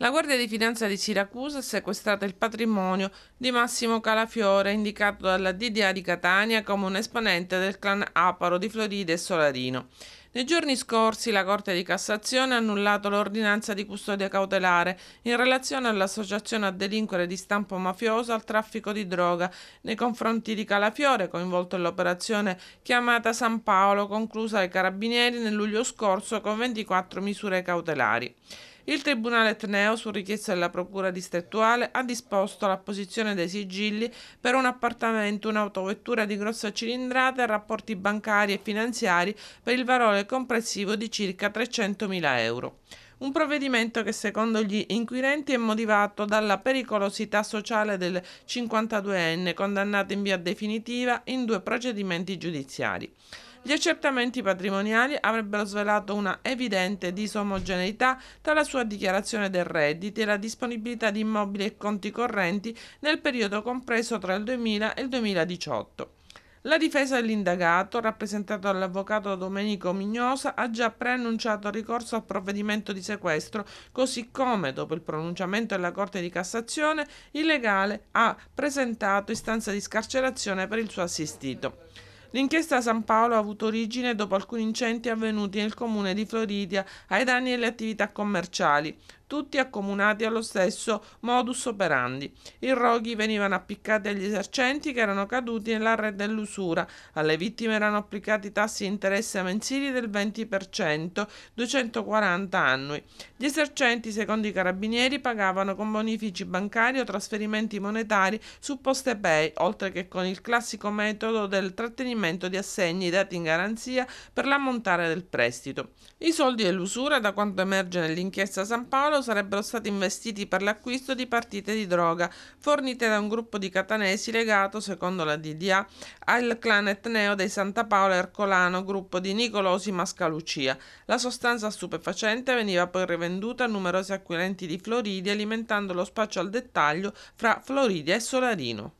La Guardia di Finanza di Siracusa ha sequestrato il patrimonio di Massimo Calafiore, indicato dalla DDA di Catania come un esponente del clan Aparo di Florida e Solarino. Nei giorni scorsi la Corte di Cassazione ha annullato l'ordinanza di custodia cautelare in relazione all'associazione a delinquere di stampo mafioso al traffico di droga nei confronti di Calafiore, coinvolto nell'operazione chiamata San Paolo, conclusa dai carabinieri nel luglio scorso con 24 misure cautelari. Il Tribunale Etneo, su richiesta della Procura distrettuale, ha disposto l'apposizione dei sigilli per un appartamento, un'autovettura di grossa cilindrata e rapporti bancari e finanziari per il valore complessivo di circa 300.000 euro. Un provvedimento che secondo gli inquirenti è motivato dalla pericolosità sociale del 52enne condannato in via definitiva in due procedimenti giudiziari. Gli accertamenti patrimoniali avrebbero svelato una evidente disomogeneità tra la sua dichiarazione del reddito e la disponibilità di immobili e conti correnti nel periodo compreso tra il 2000 e il 2018. La difesa dell'indagato, rappresentata dall'avvocato Domenico Mignosa, ha già preannunciato ricorso al provvedimento di sequestro, così come, dopo il pronunciamento della Corte di Cassazione, il legale ha presentato istanza di scarcerazione per il suo assistito. L'inchiesta a San Paolo ha avuto origine dopo alcuni incendi avvenuti nel comune di Floridia ai danni delle attività commerciali tutti accomunati allo stesso modus operandi. I roghi venivano appiccati agli esercenti che erano caduti nella rete dell'usura, alle vittime erano applicati tassi di interesse mensili del 20%, 240 annui. Gli esercenti, secondo i carabinieri, pagavano con bonifici bancari o trasferimenti monetari su Poste Pay, oltre che con il classico metodo del trattenimento di assegni dati in garanzia per l'ammontare del prestito. I soldi dell'usura, da quanto emerge nell'inchiesta San Paolo, denaro sarebbero stati investiti per l'acquisto di partite di droga fornite da un gruppo di catanesi legato, secondo la DDA, al clan etneo dei Santa Paola Ercolano, gruppo di Nicolosi Mascalucia. La sostanza stupefacente veniva poi rivenduta a numerosi acquirenti di Floridia, alimentando lo spaccio al dettaglio fra Floridia e Solarino.